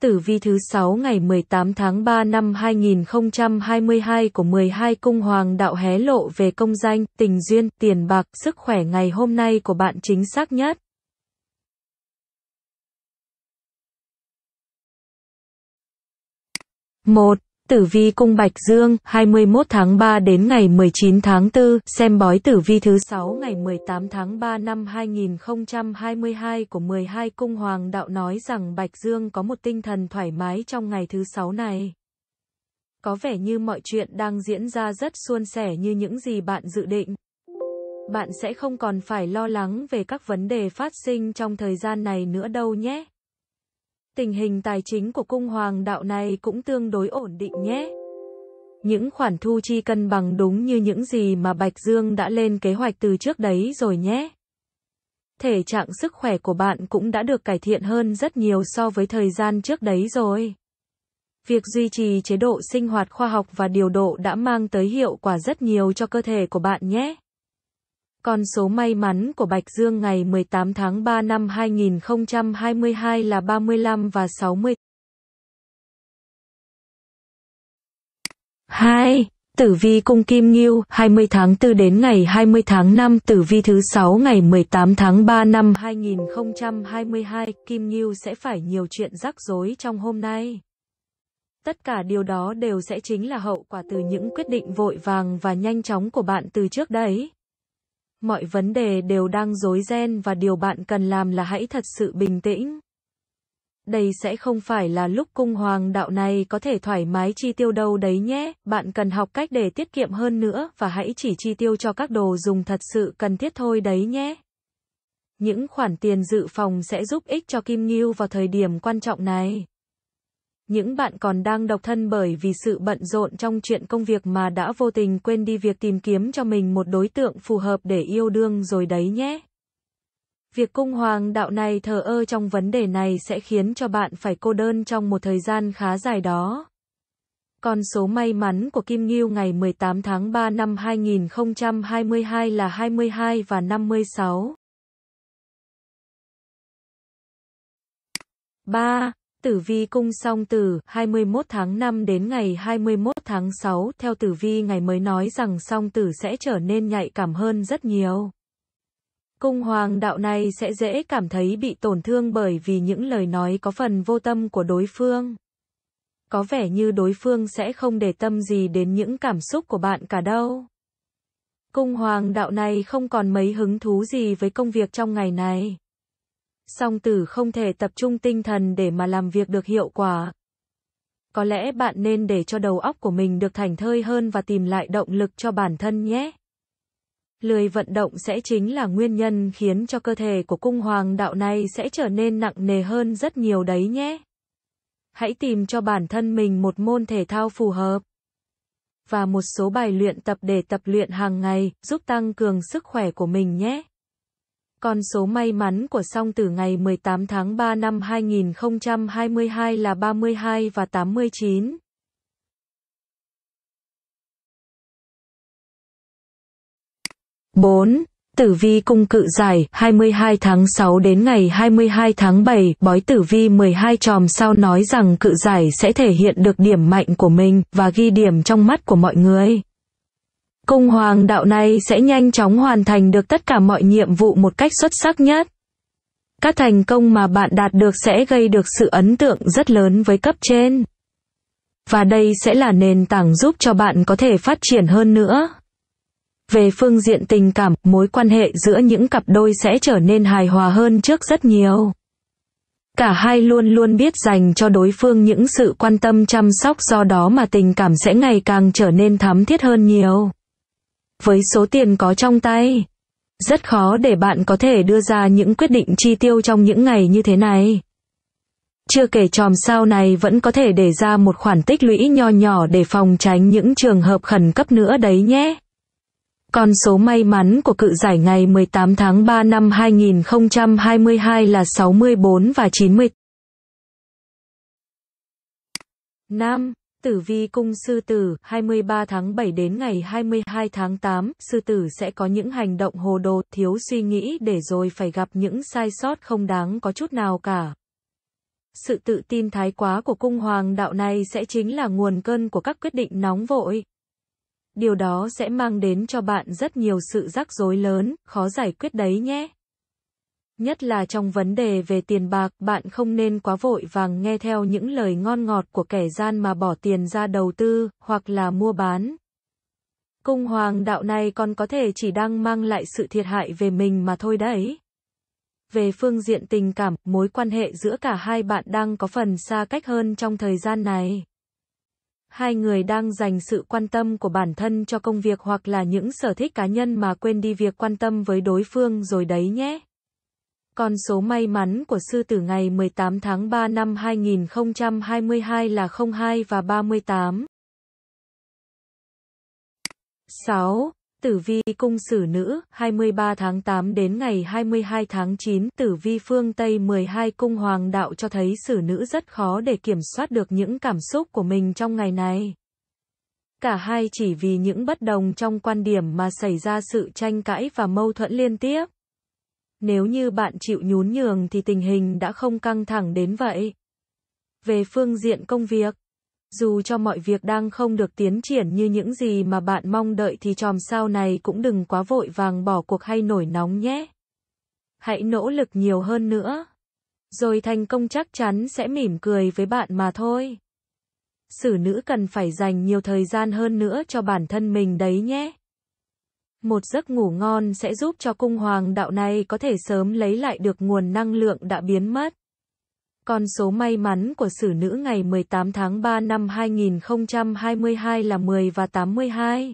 Tử vi thứ 6 ngày 18 tháng 3 năm 2022 của 12 cung hoàng đạo hé lộ về công danh, tình duyên, tiền bạc, sức khỏe ngày hôm nay của bạn chính xác nhất. một Tử vi cung Bạch Dương, 21 tháng 3 đến ngày 19 tháng 4, xem bói tử vi thứ 6 ngày 18 tháng 3 năm 2022 của 12 cung hoàng đạo nói rằng Bạch Dương có một tinh thần thoải mái trong ngày thứ 6 này. Có vẻ như mọi chuyện đang diễn ra rất suôn sẻ như những gì bạn dự định. Bạn sẽ không còn phải lo lắng về các vấn đề phát sinh trong thời gian này nữa đâu nhé tình hình tài chính của cung hoàng đạo này cũng tương đối ổn định nhé. Những khoản thu chi cân bằng đúng như những gì mà Bạch Dương đã lên kế hoạch từ trước đấy rồi nhé. Thể trạng sức khỏe của bạn cũng đã được cải thiện hơn rất nhiều so với thời gian trước đấy rồi. Việc duy trì chế độ sinh hoạt khoa học và điều độ đã mang tới hiệu quả rất nhiều cho cơ thể của bạn nhé. Con số may mắn của Bạch Dương ngày 18 tháng 3 năm 2022 là 35 và 60. 2. Tử vi cung Kim Ngưu, 20 tháng 4 đến ngày 20 tháng 5, tử vi thứ 6 ngày 18 tháng 3 năm 2022, Kim Ngưu sẽ phải nhiều chuyện rắc rối trong hôm nay. Tất cả điều đó đều sẽ chính là hậu quả từ những quyết định vội vàng và nhanh chóng của bạn từ trước đấy. Mọi vấn đề đều đang rối ren và điều bạn cần làm là hãy thật sự bình tĩnh. Đây sẽ không phải là lúc cung hoàng đạo này có thể thoải mái chi tiêu đâu đấy nhé, bạn cần học cách để tiết kiệm hơn nữa và hãy chỉ chi tiêu cho các đồ dùng thật sự cần thiết thôi đấy nhé. Những khoản tiền dự phòng sẽ giúp ích cho Kim Ngưu vào thời điểm quan trọng này. Những bạn còn đang độc thân bởi vì sự bận rộn trong chuyện công việc mà đã vô tình quên đi việc tìm kiếm cho mình một đối tượng phù hợp để yêu đương rồi đấy nhé. Việc cung hoàng đạo này thờ ơ trong vấn đề này sẽ khiến cho bạn phải cô đơn trong một thời gian khá dài đó. Còn số may mắn của Kim Ngưu ngày 18 tháng 3 năm 2022 là 22 và 56. 3. Tử Vi cung song tử, 21 tháng 5 đến ngày 21 tháng 6, theo tử vi ngày mới nói rằng song tử sẽ trở nên nhạy cảm hơn rất nhiều. Cung hoàng đạo này sẽ dễ cảm thấy bị tổn thương bởi vì những lời nói có phần vô tâm của đối phương. Có vẻ như đối phương sẽ không để tâm gì đến những cảm xúc của bạn cả đâu. Cung hoàng đạo này không còn mấy hứng thú gì với công việc trong ngày này song tử không thể tập trung tinh thần để mà làm việc được hiệu quả. Có lẽ bạn nên để cho đầu óc của mình được thảnh thơi hơn và tìm lại động lực cho bản thân nhé. Lười vận động sẽ chính là nguyên nhân khiến cho cơ thể của cung hoàng đạo này sẽ trở nên nặng nề hơn rất nhiều đấy nhé. Hãy tìm cho bản thân mình một môn thể thao phù hợp và một số bài luyện tập để tập luyện hàng ngày, giúp tăng cường sức khỏe của mình nhé. Con số may mắn của song tử ngày 18 tháng 3 năm 2022 là 32 và 89. bốn Tử vi cung cự giải 22 tháng 6 đến ngày 22 tháng 7, bói tử vi 12 tròm sao nói rằng cự giải sẽ thể hiện được điểm mạnh của mình và ghi điểm trong mắt của mọi người. Cung hoàng đạo này sẽ nhanh chóng hoàn thành được tất cả mọi nhiệm vụ một cách xuất sắc nhất. Các thành công mà bạn đạt được sẽ gây được sự ấn tượng rất lớn với cấp trên. Và đây sẽ là nền tảng giúp cho bạn có thể phát triển hơn nữa. Về phương diện tình cảm, mối quan hệ giữa những cặp đôi sẽ trở nên hài hòa hơn trước rất nhiều. Cả hai luôn luôn biết dành cho đối phương những sự quan tâm chăm sóc do đó mà tình cảm sẽ ngày càng trở nên thắm thiết hơn nhiều với số tiền có trong tay. Rất khó để bạn có thể đưa ra những quyết định chi tiêu trong những ngày như thế này. Chưa kể chòm sao này vẫn có thể để ra một khoản tích lũy nho nhỏ để phòng tránh những trường hợp khẩn cấp nữa đấy nhé. Con số may mắn của cự giải ngày 18 tháng 3 năm 2022 là 64 và 90. 5 tử vi cung sư tử, 23 tháng 7 đến ngày 22 tháng 8, sư tử sẽ có những hành động hồ đồ, thiếu suy nghĩ để rồi phải gặp những sai sót không đáng có chút nào cả. Sự tự tin thái quá của cung hoàng đạo này sẽ chính là nguồn cơn của các quyết định nóng vội. Điều đó sẽ mang đến cho bạn rất nhiều sự rắc rối lớn, khó giải quyết đấy nhé. Nhất là trong vấn đề về tiền bạc, bạn không nên quá vội vàng nghe theo những lời ngon ngọt của kẻ gian mà bỏ tiền ra đầu tư, hoặc là mua bán. Cung hoàng đạo này còn có thể chỉ đang mang lại sự thiệt hại về mình mà thôi đấy. Về phương diện tình cảm, mối quan hệ giữa cả hai bạn đang có phần xa cách hơn trong thời gian này. Hai người đang dành sự quan tâm của bản thân cho công việc hoặc là những sở thích cá nhân mà quên đi việc quan tâm với đối phương rồi đấy nhé. Con số may mắn của sư tử ngày 18 tháng 3 năm 2022 là 02 và 38. 6. Tử vi cung sử nữ, 23 tháng 8 đến ngày 22 tháng 9, tử vi phương Tây 12 cung hoàng đạo cho thấy sử nữ rất khó để kiểm soát được những cảm xúc của mình trong ngày này. Cả hai chỉ vì những bất đồng trong quan điểm mà xảy ra sự tranh cãi và mâu thuẫn liên tiếp. Nếu như bạn chịu nhún nhường thì tình hình đã không căng thẳng đến vậy. Về phương diện công việc, dù cho mọi việc đang không được tiến triển như những gì mà bạn mong đợi thì chòm sao này cũng đừng quá vội vàng bỏ cuộc hay nổi nóng nhé. Hãy nỗ lực nhiều hơn nữa. Rồi thành công chắc chắn sẽ mỉm cười với bạn mà thôi. Sử nữ cần phải dành nhiều thời gian hơn nữa cho bản thân mình đấy nhé. Một giấc ngủ ngon sẽ giúp cho cung hoàng đạo này có thể sớm lấy lại được nguồn năng lượng đã biến mất. Con số may mắn của xử nữ ngày 18 tháng 3 năm 2022 là 10 và 82.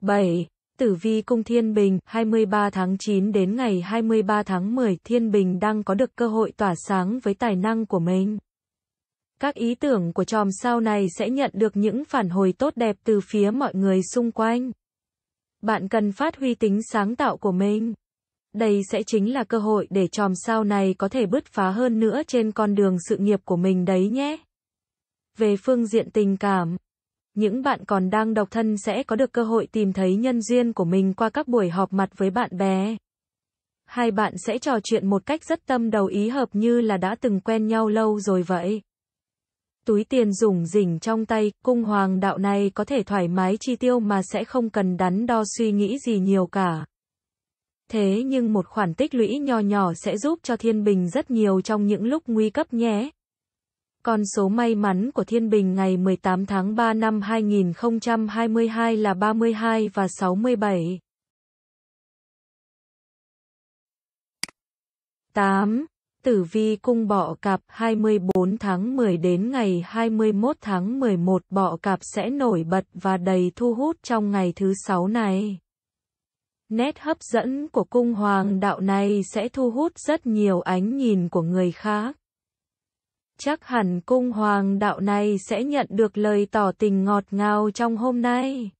7. Tử vi cung Thiên Bình, 23 tháng 9 đến ngày 23 tháng 10, Thiên Bình đang có được cơ hội tỏa sáng với tài năng của mình. Các ý tưởng của chòm sao này sẽ nhận được những phản hồi tốt đẹp từ phía mọi người xung quanh. Bạn cần phát huy tính sáng tạo của mình. Đây sẽ chính là cơ hội để chòm sao này có thể bứt phá hơn nữa trên con đường sự nghiệp của mình đấy nhé. Về phương diện tình cảm, những bạn còn đang độc thân sẽ có được cơ hội tìm thấy nhân duyên của mình qua các buổi họp mặt với bạn bè. Hai bạn sẽ trò chuyện một cách rất tâm đầu ý hợp như là đã từng quen nhau lâu rồi vậy túi tiền rủng rỉnh trong tay, cung hoàng đạo này có thể thoải mái chi tiêu mà sẽ không cần đắn đo suy nghĩ gì nhiều cả. Thế nhưng một khoản tích lũy nho nhỏ sẽ giúp cho Thiên Bình rất nhiều trong những lúc nguy cấp nhé. Con số may mắn của Thiên Bình ngày 18 tháng 3 năm 2022 là 32 và 67. 8. Tử Vi cung bọ cạp 24 tháng 10 đến ngày 21 tháng 11 bọ cạp sẽ nổi bật và đầy thu hút trong ngày thứ sáu này. Nét hấp dẫn của cung hoàng đạo này sẽ thu hút rất nhiều ánh nhìn của người khác. Chắc hẳn cung hoàng đạo này sẽ nhận được lời tỏ tình ngọt ngào trong hôm nay.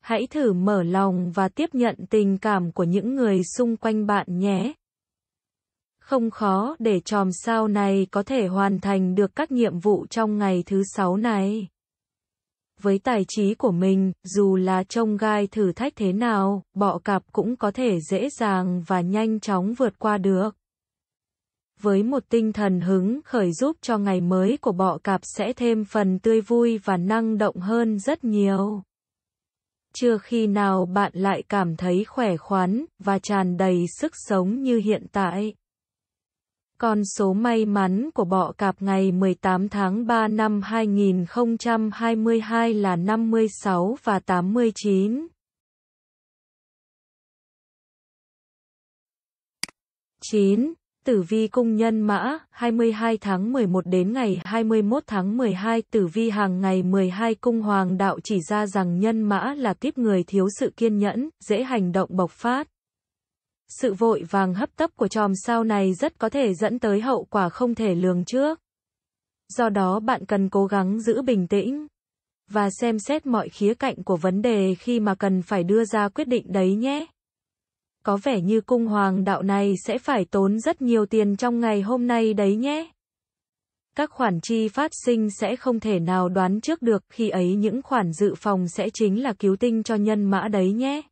Hãy thử mở lòng và tiếp nhận tình cảm của những người xung quanh bạn nhé. Không khó để chòm sao này có thể hoàn thành được các nhiệm vụ trong ngày thứ sáu này. Với tài trí của mình, dù là trông gai thử thách thế nào, bọ cạp cũng có thể dễ dàng và nhanh chóng vượt qua được với một tinh thần hứng khởi giúp cho ngày mới của bọ cạp sẽ thêm phần tươi vui và năng động hơn rất nhiều. Chưa khi nào bạn lại cảm thấy khỏe khoắn và tràn đầy sức sống như hiện tại con số may mắn của bọ cạp ngày 18 tháng 3 năm 2022 là 56 và 89. Chín, Tử vi cung nhân mã, 22 tháng 11 đến ngày 21 tháng 12 tử vi hàng ngày 12 cung hoàng đạo chỉ ra rằng nhân mã là tiếp người thiếu sự kiên nhẫn, dễ hành động bộc phát sự vội vàng hấp tấp của chòm sao này rất có thể dẫn tới hậu quả không thể lường trước. Do đó bạn cần cố gắng giữ bình tĩnh và xem xét mọi khía cạnh của vấn đề khi mà cần phải đưa ra quyết định đấy nhé. Có vẻ như cung hoàng đạo này sẽ phải tốn rất nhiều tiền trong ngày hôm nay đấy nhé. Các khoản chi phát sinh sẽ không thể nào đoán trước được khi ấy những khoản dự phòng sẽ chính là cứu tinh cho nhân mã đấy nhé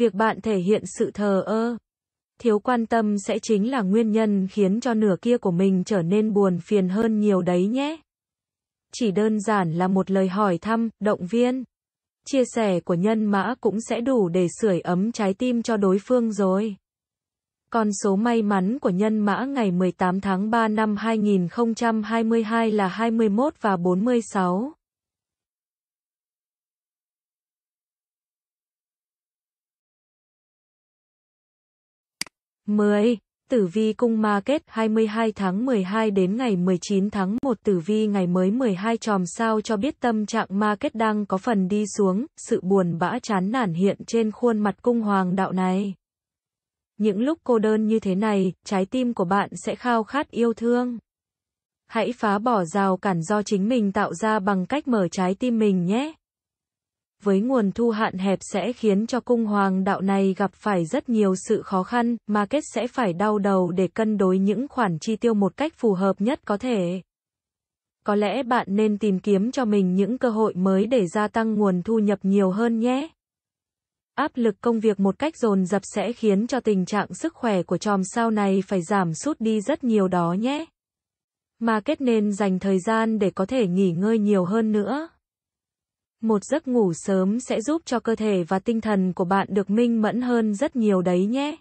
việc bạn thể hiện sự thờ ơ, thiếu quan tâm sẽ chính là nguyên nhân khiến cho nửa kia của mình trở nên buồn phiền hơn nhiều đấy nhé. Chỉ đơn giản là một lời hỏi thăm, động viên. Chia sẻ của nhân mã cũng sẽ đủ để sưởi ấm trái tim cho đối phương rồi. Con số may mắn của nhân mã ngày 18 tháng 3 năm 2022 là 21 và 46. 10. Tử vi cung ma kết 22 tháng 12 đến ngày 19 tháng 1 tử vi ngày mới 12 tròm sao cho biết tâm trạng ma kết đang có phần đi xuống, sự buồn bã chán nản hiện trên khuôn mặt cung hoàng đạo này. Những lúc cô đơn như thế này, trái tim của bạn sẽ khao khát yêu thương. Hãy phá bỏ rào cản do chính mình tạo ra bằng cách mở trái tim mình nhé với nguồn thu hạn hẹp sẽ khiến cho cung hoàng đạo này gặp phải rất nhiều sự khó khăn, market sẽ phải đau đầu để cân đối những khoản chi tiêu một cách phù hợp nhất có thể. Có lẽ bạn nên tìm kiếm cho mình những cơ hội mới để gia tăng nguồn thu nhập nhiều hơn nhé. Áp lực công việc một cách dồn dập sẽ khiến cho tình trạng sức khỏe của chòm sao này phải giảm sút đi rất nhiều đó nhé. Mà kết nên dành thời gian để có thể nghỉ ngơi nhiều hơn nữa. Một giấc ngủ sớm sẽ giúp cho cơ thể và tinh thần của bạn được minh mẫn hơn rất nhiều đấy nhé.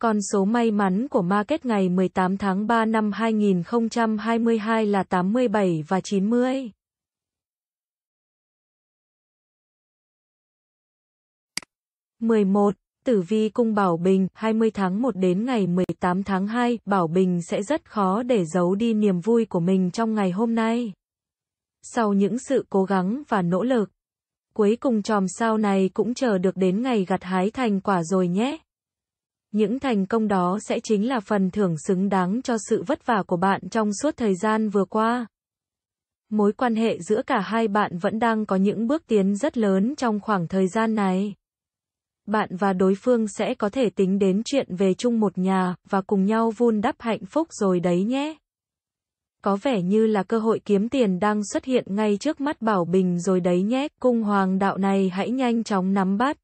Con số may mắn của market ngày 18 tháng 3 năm 2022 là 87 và 90. Mười một Tử vi cung Bảo Bình, hai mươi tháng một đến ngày mười tám tháng hai Bảo Bình sẽ rất khó để giấu đi niềm vui của mình trong ngày hôm nay sau những sự cố gắng và nỗ lực. Cuối cùng chòm sao này cũng chờ được đến ngày gặt hái thành quả rồi nhé. Những thành công đó sẽ chính là phần thưởng xứng đáng cho sự vất vả của bạn trong suốt thời gian vừa qua. Mối quan hệ giữa cả hai bạn vẫn đang có những bước tiến rất lớn trong khoảng thời gian này. Bạn và đối phương sẽ có thể tính đến chuyện về chung một nhà và cùng nhau vun đắp hạnh phúc rồi đấy nhé có vẻ như là cơ hội kiếm tiền đang xuất hiện ngay trước mắt Bảo Bình rồi đấy nhé, cung hoàng đạo này hãy nhanh chóng nắm bắt.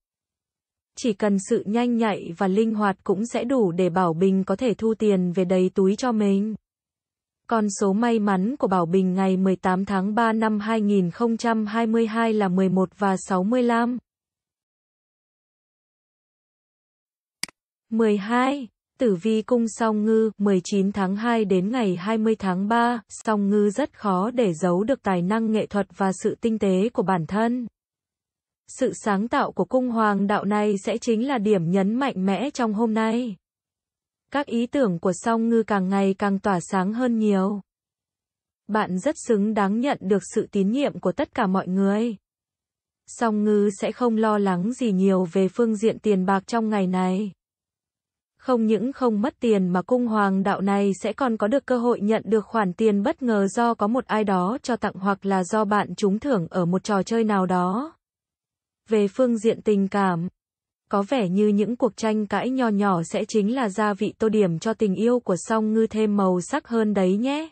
Chỉ cần sự nhanh nhạy và linh hoạt cũng sẽ đủ để Bảo Bình có thể thu tiền về đầy túi cho mình. Con số may mắn của Bảo Bình ngày 18 tháng 3 năm 2022 là 11 và 65. 12 tử vi cung song ngư, 19 tháng 2 đến ngày 20 tháng 3, song ngư rất khó để giấu được tài năng nghệ thuật và sự tinh tế của bản thân. Sự sáng tạo của cung hoàng đạo này sẽ chính là điểm nhấn mạnh mẽ trong hôm nay. Các ý tưởng của song ngư càng ngày càng tỏa sáng hơn nhiều. Bạn rất xứng đáng nhận được sự tín nhiệm của tất cả mọi người. Song ngư sẽ không lo lắng gì nhiều về phương diện tiền bạc trong ngày này. Không những không mất tiền mà cung hoàng đạo này sẽ còn có được cơ hội nhận được khoản tiền bất ngờ do có một ai đó cho tặng hoặc là do bạn trúng thưởng ở một trò chơi nào đó. Về phương diện tình cảm, có vẻ như những cuộc tranh cãi nho nhỏ sẽ chính là gia vị tô điểm cho tình yêu của song ngư thêm màu sắc hơn đấy nhé.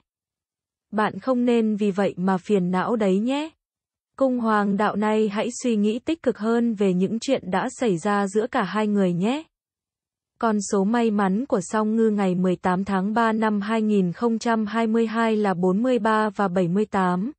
Bạn không nên vì vậy mà phiền não đấy nhé. Cung hoàng đạo này hãy suy nghĩ tích cực hơn về những chuyện đã xảy ra giữa cả hai người nhé. Con số may mắn của song ngư ngày 18 tháng 3 năm 2022 là 43 và 78.